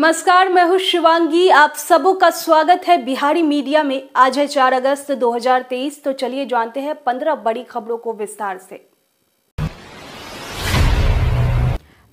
नमस्कार मैं हूँ शिवांगी आप सबों का स्वागत है बिहारी मीडिया में आज है 4 अगस्त 2023 तो चलिए जानते हैं 15 बड़ी खबरों को विस्तार से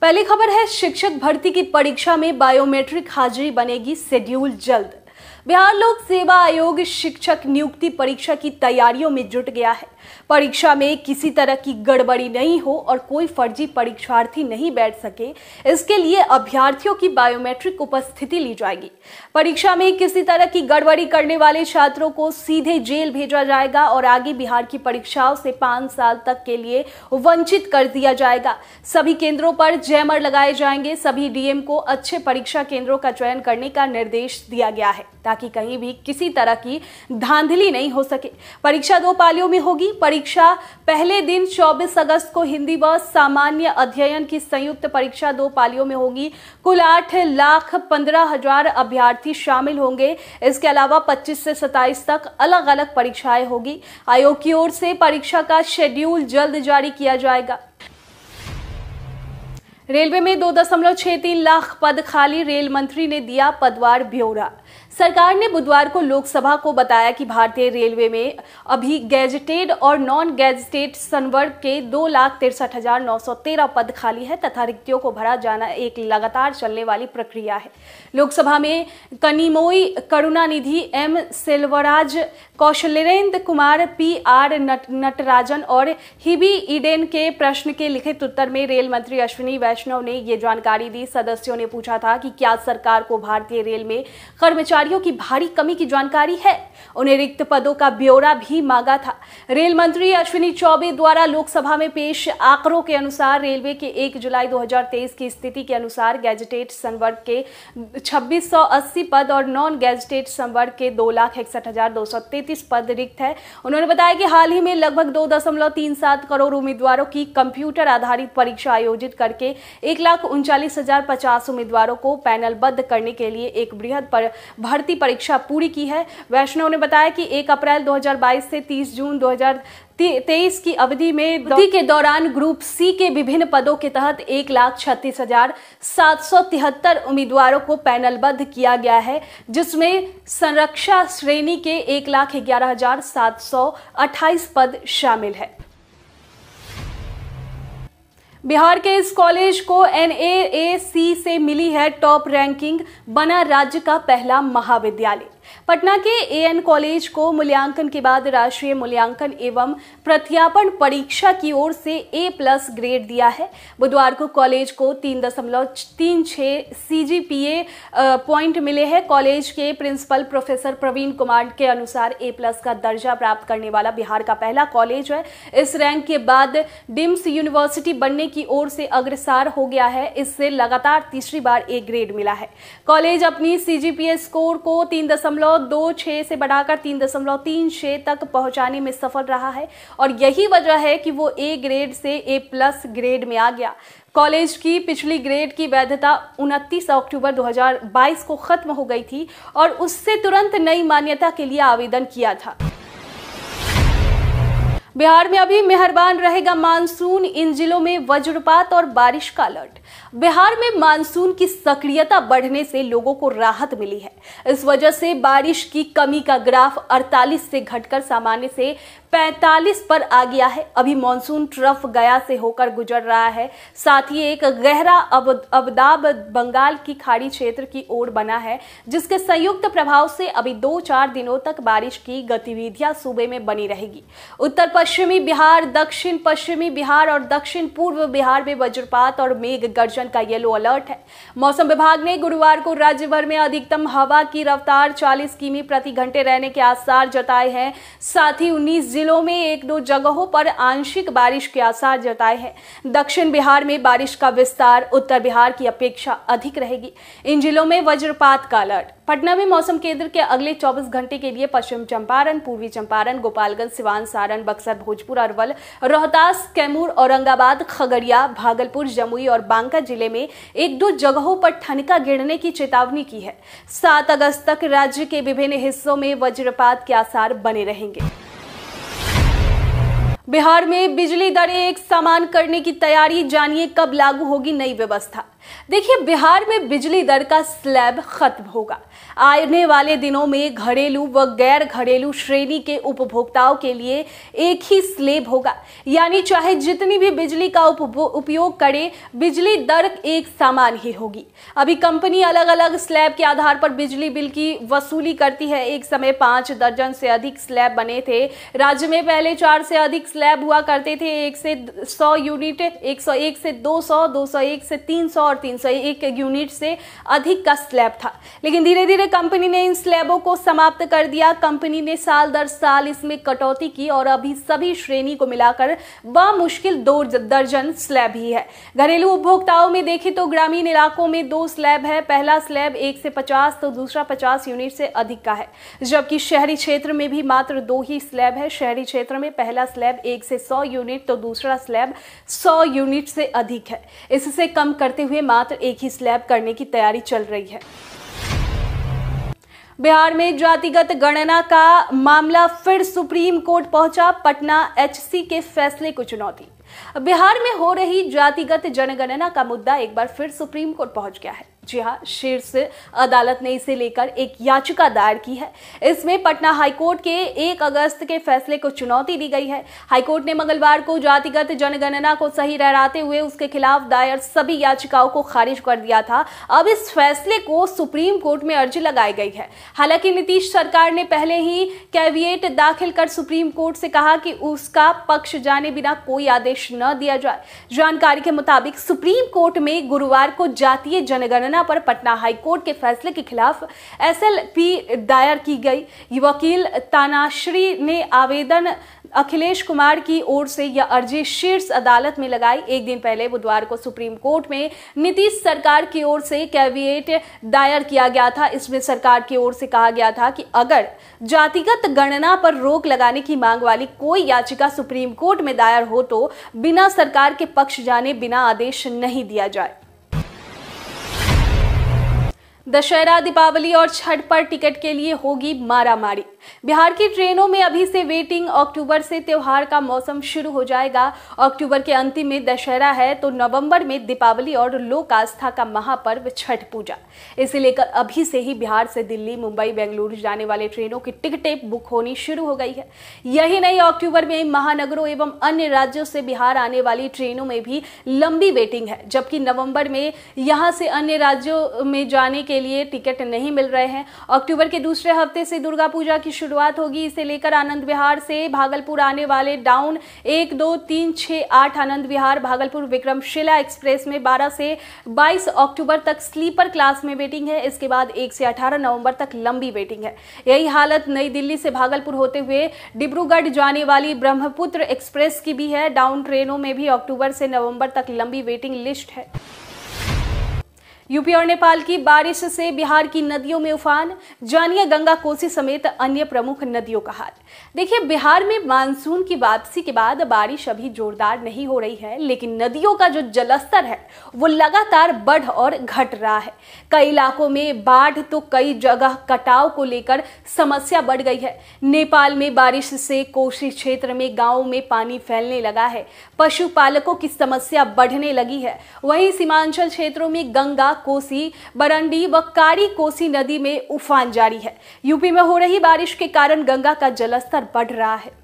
पहली खबर है शिक्षक भर्ती की परीक्षा में बायोमेट्रिक हाजिरी बनेगी शेड्यूल जल्द बिहार लोक सेवा आयोग शिक्षक नियुक्ति परीक्षा की तैयारियों में जुट गया है परीक्षा में किसी तरह की गड़बड़ी नहीं हो और कोई फर्जी परीक्षार्थी नहीं बैठ सके इसके लिए अभ्यर्थियों की बायोमेट्रिक उपस्थिति ली जाएगी परीक्षा में किसी तरह की गड़बड़ी करने वाले छात्रों को सीधे जेल भेजा जाएगा और आगे बिहार की परीक्षाओं से पांच साल तक के लिए वंचित कर दिया जाएगा सभी केंद्रों पर जैमर लगाए जाएंगे सभी डीएम को अच्छे परीक्षा केंद्रों का चयन करने का निर्देश दिया गया है ताकि कहीं भी किसी तरह की धांधली नहीं हो सके परीक्षा दो पालियों में होगी परीक्षा पहले दिन 24 अगस्त को हिंदी व सामान्य अध्ययन की संयुक्त परीक्षा दो पालियों में होगी कुल आठ लाख पंद्रह हजार अभ्यर्थी शामिल होंगे इसके अलावा 25 से 27 तक अलग अलग परीक्षाएं होगी आयोग की ओर से परीक्षा का शेड्यूल जल्द जारी किया जाएगा रेलवे में दो दशमलव छह तीन लाख पद खाली रेल मंत्री ने दिया पदवार ब्यौरा सरकार ने बुधवार को लोकसभा को बताया कि भारतीय रेलवे में अभी गैजेटेड और नॉन गैजेटेड संवर्ग के दो लाख तिरसठ हजार नौ सौ तेरह पद खाली है तथा रिक्तियों को भरा जाना एक लगातार चलने वाली प्रक्रिया है लोकसभा में Kanimozhi Karunanidhi M सेलवराज Kaushalendra Kumar P R Natarajan और हिबी ईडेन के प्रश्न के लिखित उत्तर में रेल मंत्री अश्विनी वैष्णव ने ये जानकारी दी सदस्यों ने पूछा था कि क्या सरकार को भारतीय रेल में कर्मचारी कर्मचारियों की भारी कमी की जानकारी है उन्हें रिक्त पदों का ब्यौरा भी मांगा था रेल मंत्री अश्विनी चौबे द्वारा लोकसभा में पेश आंकड़ों के अनुसार रेलवे के 1 जुलाई 2023 की स्थिति के अनुसार गैजेटेड संवर्ग के 2680 पद और नॉन गैजेटेड संवर्ग के दो लाख इकसठ हजार दो सौ तैतीस पद रिक्त है उन्होंने बताया कि हाल ही में लगभग दो दशमलव तीन सात करोड़ उम्मीदवारों की कंप्यूटर आधारित परीक्षा आयोजित करके एक लाख उनचालीस हजार पचास उम्मीदवारों को पैनलबद्ध करने के लिए एक बृहद भर्ती परीक्षा पूरी की है वैष्णव ने बताया कि 1 अप्रैल 2022 से 30 जून 2023 तेईस की अवधि में दौ... के दौरान ग्रुप सी के विभिन्न पदों के तहत एक लाख छत्तीस हजार सात सौ तिहत्तर उम्मीदवारों को पैनलबद्ध किया गया है जिसमें संरक्षा श्रेणी के एक लाख ग्यारह हजार सात सौ अट्ठाईस पद शामिल है बिहार के इस कॉलेज को एन से मिली है टॉप रैंकिंग बना राज्य का पहला महाविद्यालय पटना के एएन कॉलेज को मूल्यांकन के बाद राष्ट्रीय मूल्यांकन एवं प्रत्यापन परीक्षा की ओर से ए प्लस ग्रेड दिया है बुधवार को कॉलेज को तीन दशमलव तीन छः सी पॉइंट मिले हैं कॉलेज के प्रिंसिपल प्रोफेसर प्रवीण कुमार के अनुसार ए प्लस का दर्जा प्राप्त करने वाला बिहार का पहला कॉलेज है इस रैंक के बाद डिम्स यूनिवर्सिटी बनने की ओर से अग्रसार हो गया है इससे लगातार तीसरी बार ए ग्रेड मिला है कॉलेज अपनी सी स्कोर को तीन दशमलव दशमलव दो छः से बढ़ाकर तीन दशमलव तीन छः तक पहुंचाने में सफल रहा है और यही वजह है कि वो ए ग्रेड से ए प्लस ग्रेड में आ गया कॉलेज की पिछली ग्रेड की वैधता 29 अक्टूबर 2022 को ख़त्म हो गई थी और उससे तुरंत नई मान्यता के लिए आवेदन किया था बिहार में अभी मेहरबान रहेगा मानसून इन जिलों में वज्रपात और बारिश का अलर्ट बिहार में मानसून की सक्रियता बढ़ने से लोगों को राहत मिली है इस वजह से बारिश की कमी का ग्राफ 48 से घटकर सामान्य से 45 पर आ गया है अभी मानसून ट्रफ गया से होकर गुजर रहा है साथ ही एक गहरा अबदाब बंगाल की खाड़ी क्षेत्र की ओर बना है जिसके संयुक्त प्रभाव से अभी दो चार दिनों तक बारिश की गतिविधियां सूबे में बनी रहेगी उत्तर पश्चिमी बिहार दक्षिण पश्चिमी बिहार और दक्षिण पूर्व बिहार में वज्रपात और मेघ गर्जन का येलो अलर्ट है मौसम विभाग ने गुरुवार को राज्य भर में अधिकतम हवा की रफ्तार 40 किमी प्रति घंटे रहने के आसार जताए हैं साथ ही 19 जिलों में एक दो जगहों पर आंशिक बारिश के आसार जताए हैं दक्षिण बिहार में बारिश का विस्तार उत्तर बिहार की अपेक्षा अधिक रहेगी इन जिलों में वज्रपात का अलर्ट पटना में मौसम केंद्र के अगले 24 घंटे के लिए पश्चिम चंपारण पूर्वी चंपारण गोपालगंज सिवान सारण बक्सर भोजपुर अरवल रोहतास कैमूर औरंगाबाद खगड़िया भागलपुर जमुई और बांका बांका जिले में एक दो जगहों पर ठनका गिरने की चेतावनी की है सात अगस्त तक राज्य के विभिन्न हिस्सों में वज्रपात के आसार बने रहेंगे बिहार में बिजली दरें एक समान करने की तैयारी जानिए कब लागू होगी नई व्यवस्था देखिए बिहार में बिजली दर का स्लैब खत्म होगा आने वाले दिनों में घरेलू व गैर घरेलू श्रेणी के उपभोक्ताओं के लिए एक ही स्लेब होगा यानी चाहे जितनी भी बिजली का उपयोग करे बिजली दर एक समान ही होगी अभी कंपनी अलग अलग स्लैब के आधार पर बिजली बिल की वसूली करती है एक समय पांच दर्जन से अधिक स्लैब बने थे राज्य में पहले चार से अधिक स्लैब हुआ करते थे एक से सौ यूनिट एक सौ एक से दो सौ दो सौ एक से तीन सौ और तीन सौ एक यूनिट से अधिक का स्लैब था लेकिन धीरे धीरे कंपनी ने इन स्लैबों को समाप्त कर दिया कंपनी ने साल दर साल इसमें कटौती की और अभी सभी श्रेणी को मिलाकर मुश्किल दो दर्जन स्लैब ही है घरेलू उपभोक्ताओं में देखे तो ग्रामीण इलाकों में दो स्लैब है पहला स्लैब एक से पचास तो दूसरा पचास यूनिट से अधिक का है जबकि शहरी क्षेत्र में भी मात्र दो ही स्लैब है शहरी क्षेत्र में पहला स्लैब एक से सौ यूनिट तो दूसरा स्लैब सौ यूनिट से अधिक है इससे कम करते हुए मात्र एक ही स्लैब करने की तैयारी चल रही है बिहार में जातिगत गणना का मामला फिर सुप्रीम कोर्ट पहुंचा पटना एचसी के फैसले को चुनौती बिहार में हो रही जातिगत जनगणना का मुद्दा एक बार फिर सुप्रीम कोर्ट पहुंच गया है जी हाँ शीर्ष अदालत ने इसे लेकर एक याचिका दायर की है इसमें पटना हाईकोर्ट के एक अगस्त के फैसले को चुनौती दी गई है हाईकोर्ट ने मंगलवार को जातिगत जनगणना को सही ठहराते हुए उसके खिलाफ दायर सभी याचिकाओं को खारिज कर दिया था अब इस फैसले को सुप्रीम कोर्ट में अर्जी लगाई गई है हालांकि नीतीश सरकार ने पहले ही कैविएट दाखिल कर सुप्रीम कोर्ट से कहा कि उसका पक्ष जाने बिना कोई आदेश न दिया जाए जानकारी के मुताबिक सुप्रीम कोर्ट में गुरुवार को जातीय जनगणना घटना पर पटना हाईकोर्ट के फैसले के खिलाफ एसएलपी दायर की गई वकील तानाश्री ने आवेदन अखिलेश कुमार की ओर से यह अर्जी शीर्ष अदालत में लगाई एक दिन पहले बुधवार को सुप्रीम कोर्ट में नीतीश सरकार की ओर से कैविएट दायर किया गया था इसमें सरकार की ओर से कहा गया था कि अगर जातिगत गणना पर रोक लगाने की मांग वाली कोई याचिका सुप्रीम कोर्ट में दायर हो तो बिना सरकार के पक्ष जाने बिना आदेश नहीं दिया जाए दशहरा दीपावली और छठ पर टिकट के लिए होगी मारामारी बिहार की ट्रेनों में अभी से वेटिंग अक्टूबर से त्यौहार का मौसम शुरू हो जाएगा अक्टूबर के अंतिम में दशहरा है तो नवंबर में दीपावली और लोक आस्था का महापर्व छठ पूजा इसे लेकर अभी से ही बिहार से दिल्ली मुंबई बेंगलुरु जाने वाले ट्रेनों की टिकटें बुक होनी शुरू हो गई है यही नहीं अक्टूबर में महानगरों एवं अन्य राज्यों से बिहार आने वाली ट्रेनों में भी लंबी वेटिंग है जबकि नवम्बर में यहाँ से अन्य राज्यों में जाने के लिए टिकट नहीं मिल रहे हैं अक्टूबर के दूसरे हफ्ते से दुर्गा पूजा की शुरुआत होगी इसे लेकर आनंद विहार से भागलपुर आने वाले डाउन एक दो तीन छः आठ आनंद विहार भागलपुर विक्रमशिला एक्सप्रेस में 12 से 22 अक्टूबर तक स्लीपर क्लास में वेटिंग है इसके बाद 1 से 18 नवंबर तक लंबी वेटिंग है यही हालत नई दिल्ली से भागलपुर होते हुए डिब्रूगढ़ जाने वाली ब्रह्मपुत्र एक्सप्रेस की भी है डाउन ट्रेनों में भी अक्टूबर से नवंबर तक लंबी वेटिंग लिस्ट है यूपी और नेपाल की बारिश से बिहार की नदियों में उफान जानिया गंगा कोसी समेत अन्य प्रमुख नदियों का हाल देखिए बिहार में मानसून की वापसी के बाद बारिश अभी जोरदार नहीं हो रही है लेकिन नदियों का जो जलस्तर है वो लगातार बढ़ और घट रहा है कई इलाकों में बाढ़ तो कई जगह कटाव को लेकर समस्या बढ़ गई है नेपाल में बारिश से कोसी क्षेत्र में गाँव में पानी फैलने लगा है पशुपालकों की समस्या बढ़ने लगी है वही सीमांचल क्षेत्रों में गंगा कोसी बरंडी व कारी कोसी नदी में उफान जारी है यूपी में हो रही बारिश के कारण गंगा का जलस्तर बढ़ रहा है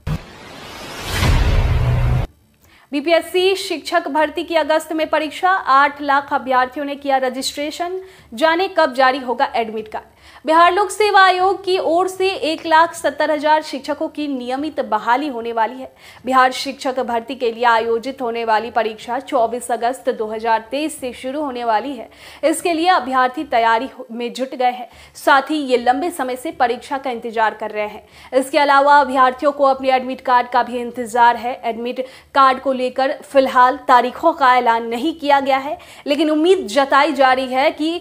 बीपीएससी शिक्षक भर्ती की अगस्त में परीक्षा आठ लाख अभ्यर्थियों ने किया रजिस्ट्रेशन जाने कब जारी होगा एडमिट कार्ड बिहार लोक सेवा आयोग की ओर से एक लाख सत्तर हजार शिक्षकों की नियमित बहाली होने वाली है बिहार शिक्षक भर्ती के लिए आयोजित होने वाली परीक्षा 24 अगस्त 2023 से शुरू होने वाली है इसके लिए अभ्यर्थी तैयारी में जुट गए हैं साथ ही ये लंबे समय से परीक्षा का इंतजार कर रहे हैं इसके अलावा अभ्यर्थियों को अपने एडमिट कार्ड का भी इंतजार है एडमिट कार्ड को लेकर फिलहाल तारीखों का ऐलान नहीं किया गया है लेकिन उम्मीद जताई जा रही है कि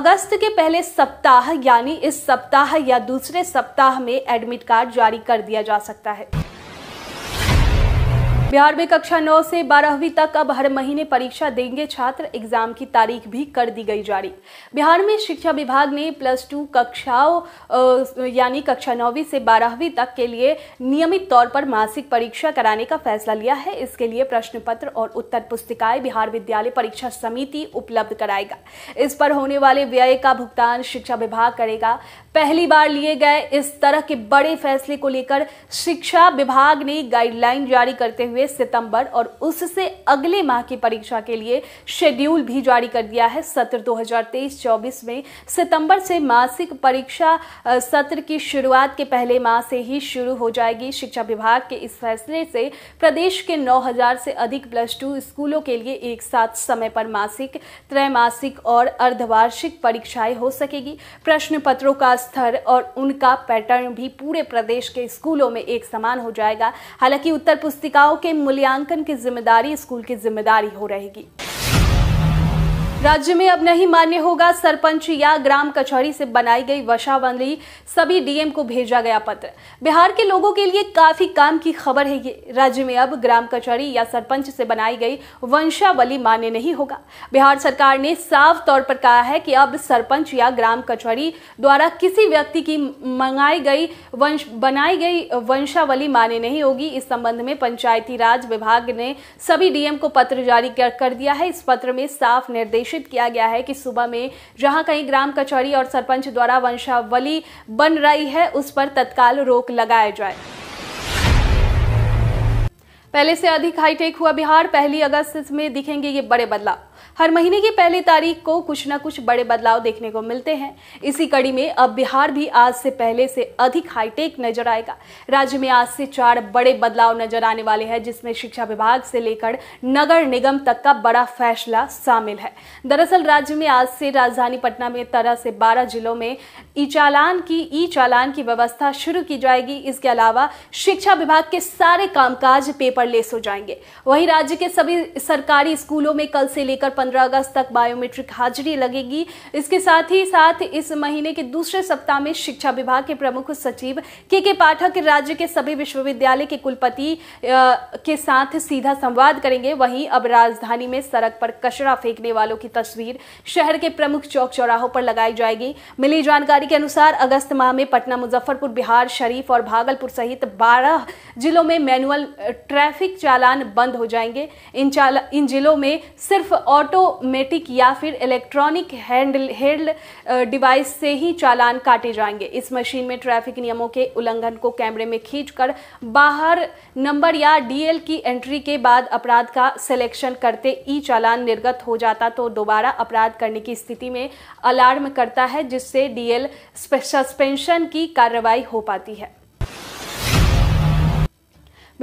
अगस्त के पहले सप्ताह सप्ताह यानी इस सप्ताह या दूसरे सप्ताह में एडमिट कार्ड जारी कर दिया जा सकता है बिहार में कक्षा 9 से 12वीं तक अब हर महीने परीक्षा देंगे छात्र एग्जाम की तारीख भी कर दी गई जारी बिहार में शिक्षा विभाग ने प्लस टू कक्षाओं यानी कक्षा नौवीं से 12वीं तक के लिए नियमित तौर पर मासिक परीक्षा कराने का फैसला लिया है इसके लिए प्रश्न पत्र और उत्तर पुस्तिकाएं बिहार विद्यालय परीक्षा समिति उपलब्ध कराएगा इस पर होने वाले व्यय का भुगतान शिक्षा विभाग करेगा पहली बार लिए गए इस तरह के बड़े फैसले को लेकर शिक्षा विभाग ने गाइडलाइन जारी करते हुए तेईस सितंबर और उससे अगले माह की परीक्षा के लिए शेड्यूल भी जारी कर दिया है सत्र 2023-24 में सितंबर से मासिक परीक्षा सत्र की शुरुआत के पहले माह से ही शुरू हो जाएगी शिक्षा विभाग के इस फैसले से प्रदेश के 9000 से अधिक प्लस टू स्कूलों के लिए एक साथ समय पर मासिक त्रैमासिक और अर्धवार्षिक परीक्षाएं हो सकेगी प्रश्न पत्रों का स्तर और उनका पैटर्न भी पूरे प्रदेश के स्कूलों में एक समान हो जाएगा हालांकि उत्तर पुस्तिकाओं के मूल्यांकन की जिम्मेदारी स्कूल की जिम्मेदारी हो रहेगी राज्य में अब नहीं मान्य होगा सरपंच या ग्राम कचहरी से बनाई गई वशावली सभी डीएम को भेजा गया पत्र बिहार के लोगों के लिए काफी काम की खबर है ये राज्य में अब ग्राम कचहरी या सरपंच से बनाई गई वंशावली मान्य नहीं होगा बिहार सरकार ने साफ तौर पर कहा है कि अब सरपंच या ग्राम कचहरी द्वारा किसी व्यक्ति की मंगाई गई वंश बनाई गई वंशावली मान्य नहीं होगी इस संबंध में पंचायती राज विभाग ने सभी डीएम को पत्र जारी कर दिया है इस पत्र में साफ निर्देश घोषित किया गया है कि सुबह में जहां कहीं ग्राम कचहरी और सरपंच द्वारा वंशावली बन रही है उस पर तत्काल रोक लगाया जाए पहले से अधिक हाईटेक हुआ बिहार पहली अगस्त में दिखेंगे ये बड़े बदलाव हर महीने की पहली तारीख को कुछ ना कुछ बड़े बदलाव देखने को मिलते हैं इसी कड़ी में अब बिहार भी आज से पहले से अधिक हाईटेक नजर आएगा राज्य में आज से चार बड़े बदलाव नजर आने वाले हैं जिसमें शिक्षा विभाग से लेकर नगर निगम तक का बड़ा फैसला शामिल है दरअसल राज्य में आज से राजधानी पटना में तरह से बारह जिलों में ई चालान की ई चालान की व्यवस्था शुरू की जाएगी इसके अलावा शिक्षा विभाग के सारे कामकाज पेपरलेस हो जाएंगे वहीं राज्य के सभी सरकारी स्कूलों में कल से लेकर 15 अगस्त तक बायोमेट्रिक हाजिरी लगेगी इसके साथ ही साथ इस महीने के दूसरे सप्ताह में शिक्षा विभाग के प्रमुख सचिव के के पाठक राज्य के सभी विश्वविद्यालय के कुलपति के साथ सीधा संवाद करेंगे वहीं अब राजधानी में सड़क पर कचरा फेंकने वालों की तस्वीर शहर के प्रमुख चौक चौराहों पर लगाई जाएगी मिली जानकारी के अनुसार अगस्त माह में पटना मुजफ्फरपुर बिहार शरीफ और भागलपुर सहित 12 जिलों में मैनुअल ट्रैफिक चालान बंद हो जाएंगे इन चाल इन जिलों में सिर्फ ऑटो ऑटोमेटिक या फिर इलेक्ट्रॉनिक हैंड हेल्ड डिवाइस से ही चालान काटे जाएंगे इस मशीन में ट्रैफिक नियमों के उल्लंघन को कैमरे में खींचकर बाहर नंबर या डीएल की एंट्री के बाद अपराध का सिलेक्शन करते ई चालान निर्गत हो जाता तो दोबारा अपराध करने की स्थिति में अलार्म करता है जिससे डीएल सस्पेंशन की कार्रवाई हो पाती है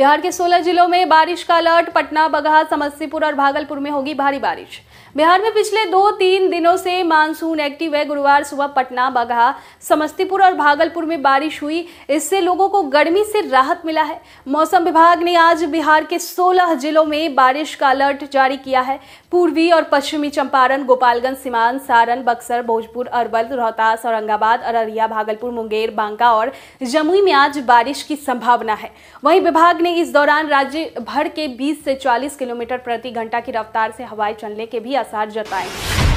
बिहार के 16 जिलों में बारिश का अलर्ट पटना बगहा समस्तीपुर और भागलपुर में होगी भारी बारिश बिहार में पिछले दो तीन दिनों से मानसून एक्टिव है गुरुवार सुबह पटना बगहा समस्तीपुर और भागलपुर में बारिश हुई इससे लोगों को गर्मी से राहत मिला है मौसम विभाग ने आज बिहार के 16 जिलों में बारिश का अलर्ट जारी किया है पूर्वी और पश्चिमी चंपारण गोपालगंज सीमान सारण बक्सर भोजपुर अरवल रोहतास औरंगाबाद अररिया भागलपुर मुंगेर बांका और जमुई में आज बारिश की संभावना है वहीं विभाग ने इस दौरान राज्य भर के बीस से चालीस किलोमीटर प्रति घंटा की रफ्तार से हवाएं चलने के भी आसार जताए हैं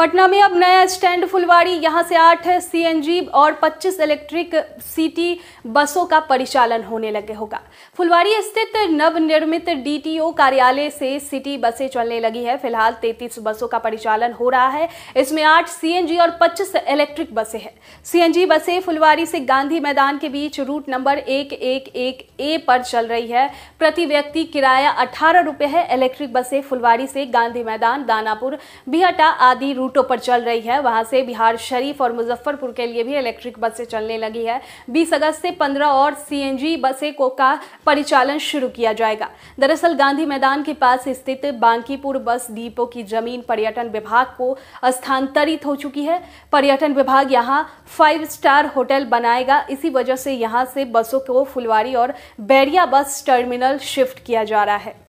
पटना में अब नया स्टैंड फुलवाड़ी यहां से आठ सीएनजी और 25 इलेक्ट्रिक सिटी बसों का परिचालन होने लगे होगा फुलवाड़ी स्थित नवनिर्मित डीटीओ कार्यालय से सिटी बसें चलने लगी है फिलहाल 33 बसों का परिचालन हो रहा है इसमें आठ सीएनजी और 25 इलेक्ट्रिक बसें हैं सीएनजी बसें फुलवाड़ी से गांधी मैदान के बीच रूट नंबर एक एक एक ए पर चल रही है प्रति व्यक्ति किराया अठारह है इलेक्ट्रिक बसें फुलवाड़ी से गांधी मैदान दानापुर बिहटा आदि रूट रूटों पर चल रही है वहां से बिहार शरीफ और मुजफ्फरपुर के लिए भी इलेक्ट्रिक बसें चलने लगी है बीस अगस्त से पंद्रह और सीएनजी बसें को का परिचालन शुरू किया जाएगा दरअसल गांधी मैदान के पास स्थित बांकीपुर बस डिपो की जमीन पर्यटन विभाग को स्थानांतरित हो चुकी है पर्यटन विभाग यहाँ फाइव स्टार होटल बनाएगा इसी वजह से यहाँ से बसों को फुलवारी और बैरिया बस टर्मिनल शिफ्ट किया जा रहा है